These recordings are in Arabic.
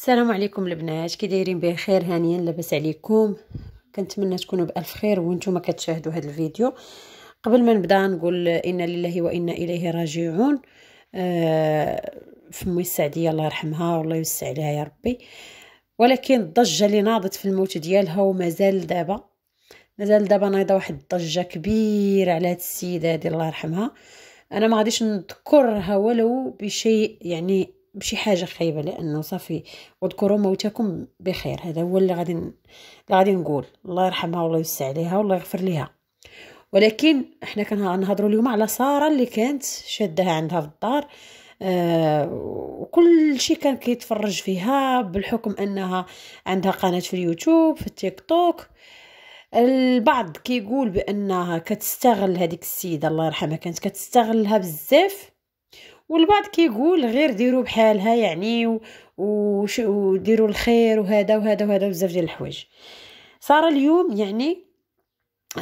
السلام عليكم البنات كي دايرين بخير هانيا لاباس عليكم كنتمنى تكونوا بالف خير وانتم كتشاهدوا هذا الفيديو قبل ما نبدا نقول انا لله وانا اليه راجعون آه فمي السعديه الله يرحمها والله يوسع عليها يا ربي ولكن الضجه اللي ناضت في الموت ديالها ومازال دابا مازال دابا نايضه واحد الضجه كبيره على هاد السيده هذه الله يرحمها انا ما غاديش نذكرها ولو بشيء يعني بشي حاجه خايبه لانه صافي واذكروا موتاكم بخير هذا هو اللي غادي اللي غادي نقول الله يرحمها والله يوسع عليها والله يغفر ليها ولكن احنا كنهضروا اليوم على ساره اللي كانت شادها عندها في الدار آه وكل شيء كان كيتفرج فيها بالحكم انها عندها قناه في اليوتيوب في التيك توك البعض كيقول بانها كتستغل هذيك السيده الله يرحمها كانت كتستغلها بزاف والبعض كيقول غير ديروا بحالها يعني وديروا الخير وهذا وهذا وهذا بزاف ديال الحوايج صار اليوم يعني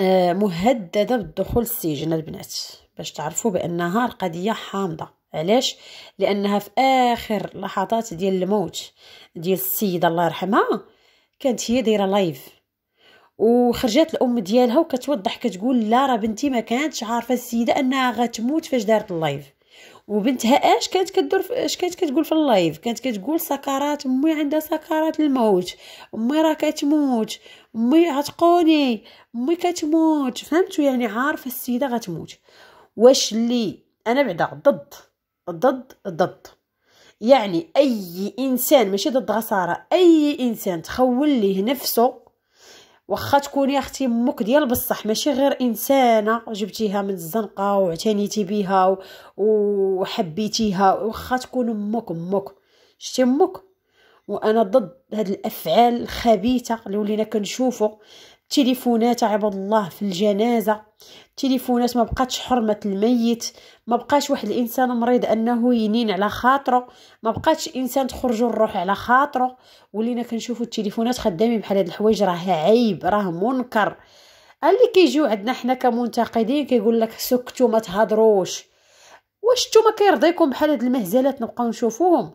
آه، مهدده بالدخول السجن البنات باش تعرفوا بانها القضيه حامضه علاش لانها في اخر لحظات ديال الموت ديال السيده الله يرحمها كانت هي دايره لايف وخرجت الام ديالها وكتوضح كتقول لا راه بنتي ما كانتش عارفه السيده انها غتموت فاش دارت اللايف وبنتها اش كانت كدور اش كانت كتقول في اللايف كانت كتقول سكرات امي عندها سكرات الموت امي راه كتموت امي عتقوني امي كتموت فهمتوا يعني عارفه السيده غتموت واش اللي انا بعدا ضد ضد ضد يعني اي انسان ماشي ضد غساره اي انسان تخول ليه نفسه واخا تكوني اختي امك ديال بصح ماشي غير انسانه جبتيها من الزنقه واعتنيتي بها وحبيتيها واخا تكون امك امك شتي امك وانا ضد هاد الافعال الخبيثه اللي ولينا كنشوفو تليفونات عباد الله في الجنازه التليفونات ما بقاتش حرمه الميت ما بقاش واحد الانسان مريض انه ينين على خاطره ما بقاتش انسان تخرج الروح على خاطره ولينا كنشوفوا التليفونات خدامين بحال هاد الحوايج راه عيب راه منكر اللي كيجيو عندنا حنا كمنتقدين كيقول لك سكتوا ما تهضروش واش نتوما كيرضيكم بحال هاد المهزلات نبقاو نشوفوهم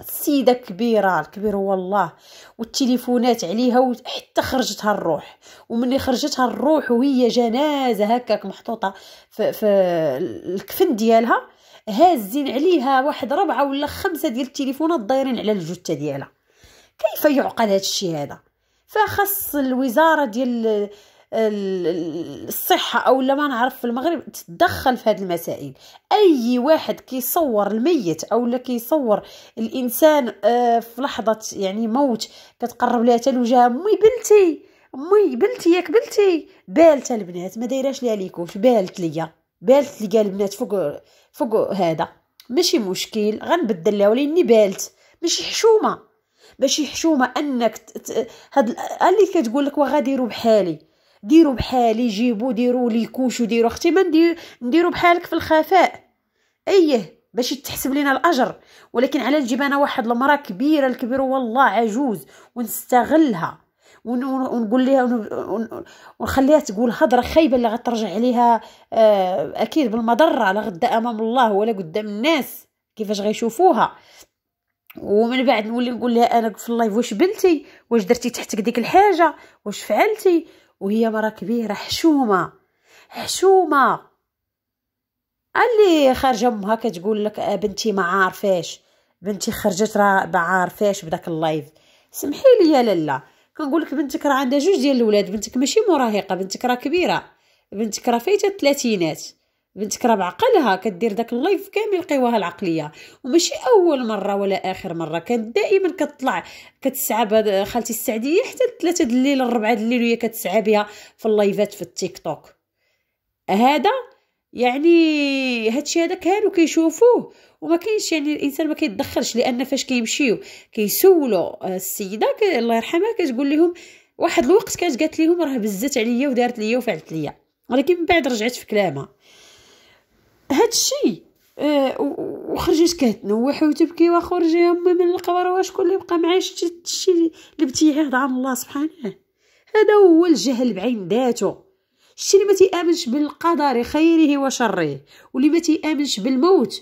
السيده كبيره الكبير هو الله والتليفونات عليها وحتى خرجتها الروح ومني خرجتها الروح وهي جنازه هكاك محطوطه في, في الكفن ديالها هازين عليها واحد ربعه ولا خمسه ديال التليفونات دايرين على الجثه ديالها كيف يعقل هذا الشيء هذا فخص الوزاره ديال الصحه او لا ما نعرف في المغرب تتدخل في هذه المسائل اي واحد كيصور الميت او لا كيصور الانسان آه، في لحظه يعني موت كتقرب لها تلوجها مي بنتي مي بنتي ياك بنتي بالت البنات ما دايراش ليها ليكوش بالت ليا بالت ليا البنات فوق فوق هذا ماشي مشكل غنبدل لها ولاني بالت ماشي حشومه ماشي حشومه انك هاد اللي كتقول لك وغاديروا بحالي ديروا بحالي جيبوا ديروا لي كوش وديروا اختي ما نديروا بحالك في الخفاء ايه باش تحسب لنا الاجر ولكن على نجيب انا واحد المراه كبيره الكبيره والله عجوز ونستغلها ونقول لها ونخليها تقول هضره خايبه اللي غترجع عليها آه، اكيد بالمضره لا غدا امام الله ولا قدام الناس كيفاش غيشوفوها ومن بعد نولي نقول لها انا في اللايف واش بنتي واش درتي تحتك ديك الحاجه واش فعلتي وهي مرة كبيرة حشومة حشومة اللي خارجة امها كتقول لك آه، بنتي ما عارفاش بنتي خرجت راه ما عارفاش بداك اللايف سمحي لي يا لاله كنقول لك بنتك راه عندها جوج ديال الولاد بنتك ماشي مراهقه بنتك راه كبيره بنتك راه فايته الثلاثينات بنتك راه بعقلها كدير داك اللايف كامل قواها العقليه وماشي اول مره ولا اخر مره كانت دائما كتطلع كتسعب خالتي السعديه حتى 3 د الليل الربعة د الليل وهي كتسعى بها في اللايفات في التيك توك هذا يعني هادشي هذا كانوا كيشوفوه وما كاينش يعني الانسان ما كيتدخلش لان فاش كيمشيو كيسولوا آه، السيده الله يرحمها كتقول لهم واحد الوقت كانت قالت لهم راه بزات عليا ودارت ليا وفعلت ليا ولكن من بعد رجعت في كلامها هاد الشيء آه وخرجت كتنوح وتبكي وخرجي امي من القبر واش كل بقى معايا شتي الشيء اللي بتيعيه عن الله سبحانه هذا هو الجهل بعين ذاته شتي اللي ما تيامنش بالقدر خيره وشره واللي ما تيامنش بالموت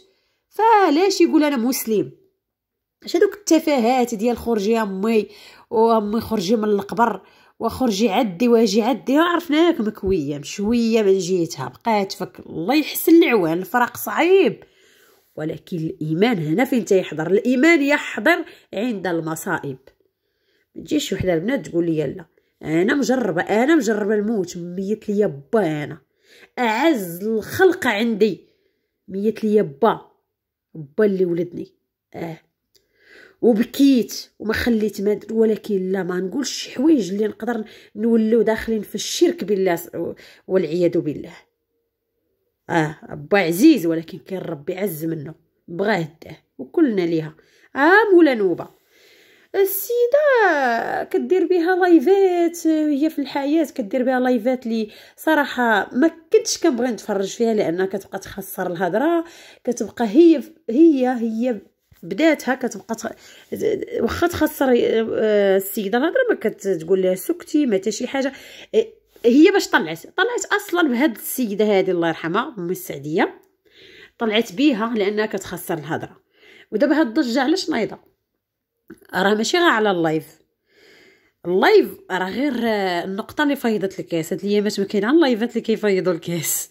فلاش يقول انا مسلم اش هذوك التفاهات ديال خرجي امي وامي خرجي من القبر وخرجي عدي واجي عدي عرفناك مكويه مشويه من جيتها بقات فك الله يحسن العوان الفرق صعيب ولكن الايمان هنا فين تيحضر الايمان يحضر عند المصائب ما تجيش وحده البنات تقول لي لا انا مجربه انا مجربه الموت ميت لي با انا اعز الخلق عندي ميت لي با با اللي ولدني اه وبكيت وما خليت ما ولكن لا ما نقولش شي حوايج اللي نقدر نولو داخلين في الشرك بالله والعياذ بالله اه با عزيز ولكن كان ربي عز منه بغاه داه وكلنا ليها اه مولا نوبه السيده كدير بها لايفات هي في الحياه كدير بها لايفات لي صراحه ما كنتش كنبغي نتفرج فيها لانها كتبقى تخسر الهضره كتبقى هي هي هي هكا تبقى تخ... واخا تخسر آه، السيده الهضره ما كتقول لها سكتي ما شي حاجه آه، هي باش طلعت طلعت اصلا بهاد السيده هذه الله يرحمها ام السعديه طلعت بيها لانها كتخسر الهضره ودابا هاد الضجه علاش نايضه راه ماشي غير على اللايف اللايف راه غير آه، النقطه اللي فيضت الكاس هاد الايامات ما كاين على اللايفات اللي كيفيضوا الكاس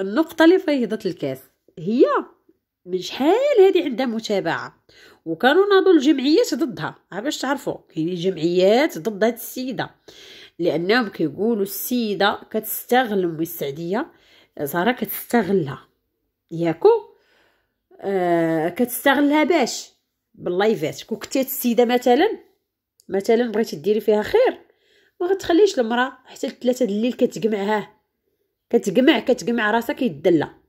النقطه اللي فيضت الكاس هي من شحال هذه عندها متابعه وكانوا ناضوا الجمعيات ضدها باش تعرفوا كاينين جمعيات ضد هذه السيده لانهم كيقولوا السيده كتستغل ام السعديه زهره كتستغلها ياكو آه كتستغلها باش باللايفات كوكتات السيده مثلا مثلا بغيتي ديري فيها خير ما غتخليش المراه حتى لثلاثة الليل كتجمعها كتجمع كتجمع راسها كيدلا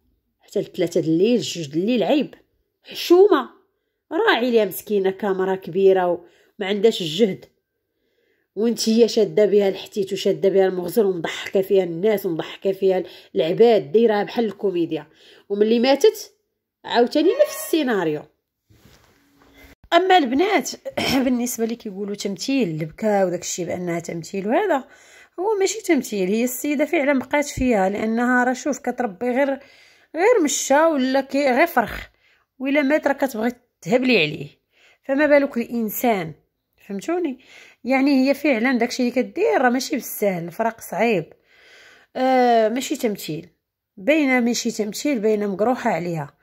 حتى لثلاثة الليل جوج الليل عيب حشومة راعي ليها مسكينة كاميرا كبيرة وما عندهاش الجهد وانت هي شاده بها الحتيت وشاده بها المغزل ومضحكه فيها الناس ومضحكه فيها العباد دايرها بحال الكوميديا وملي ماتت عاوتاني نفس السيناريو اما البنات بالنسبه اللي كيقولوا تمثيل البكاء وداك الشيء بانها تمثيل وهذا هو ماشي تمثيل هي السيده فعلا بقات فيها لانها راه شوف كتربي غير غير مشى ولا كي غير فرخ ولا مات راه كتبغي تهبلي عليه فما بالك الانسان فهمتوني يعني هي فعلا داكشي اللي كدير راه ماشي بالسهل الفراق صعيب آه ماشي تمثيل باينه ماشي تمثيل باينه مقروحه عليها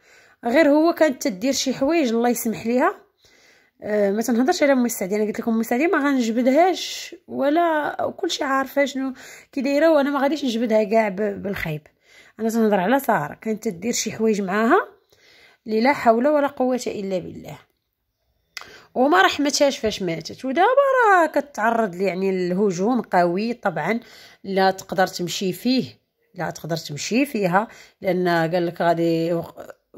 غير هو كانت تدير شي حوايج الله يسمح ليها أه ما تنهضرش على امي السعدي انا قلت لكم امي السعدي ما غنجبدهاش ولا كلشي عارفه شنو كي دايره وانا ما غاديش نجبدها كاع بالخايب انا تنهضر على ساره كانت تدير شي حوايج معاها اللي لا حول ولا قوه الا بالله وما رحمتهاش فاش ماتت ودابا راه كتعرض يعني لهجوم قوي طبعا لا تقدر تمشي فيه لا تقدر تمشي فيها لان قال لك غادي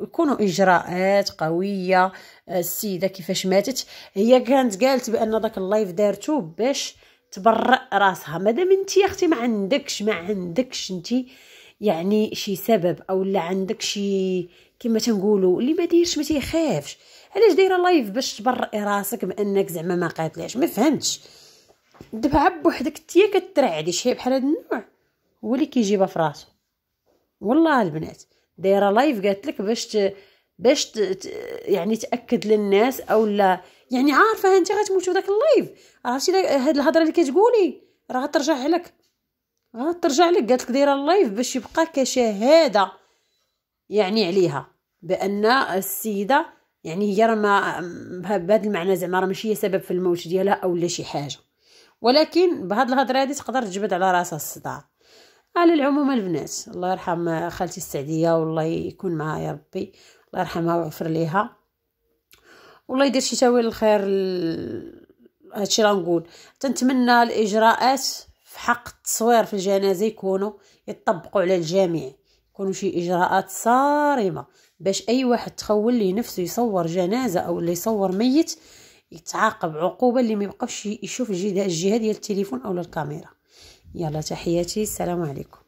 يكونوا اجراءات قويه السيده كيفاش ماتت هي كانت قالت بان داك اللايف دارتو باش تبرأ راسها مادام انت يا اختي ما عندكش ما عندكش انت يعني شي سبب او لا عندك شي كما تنقولوا اللي ما دايرش ما تيخافش علاش دايره لايف باش تبرئي راسك بانك زعما ما قاتلاش ما فهمتش دابا عب وحدك تيا كترعدي شي بحال هاد النوع هو اللي كيجيبها في راسو والله البنات دايره لايف قالت لك باش ت... باش ت... يعني تاكد للناس اولا يعني عارفه انت غتموتو داك اللايف عرفتي هاد الهضره اللي كتقولي راه غترجع لك ها ترجع لك قالت لك دايره اللايف باش يبقى كشهاده يعني عليها بان السيده يعني هي راه ما بهذا المعنى زعما راه ماشي هي سبب في الموت ديالها او لا شي حاجه ولكن بهاد الهضره هادي تقدر تجبد على راسها الصداع على العموم البنات الله يرحم خالتي السعديه والله يكون معها يا ربي الله يرحمها ويغفر ليها والله يدير شي تاويل الخير هادشي راه نقول تنتمنى الاجراءات حق التصوير في الجنازه يكونوا يطبقوا على الجميع يكونوا شي اجراءات صارمه باش اي واحد تخول ليه نفسه يصور جنازه او اللي يصور ميت يتعاقب عقوبه اللي ما يبقاش يشوف الجهه ديال التليفون او الكاميرا يلا تحياتي السلام عليكم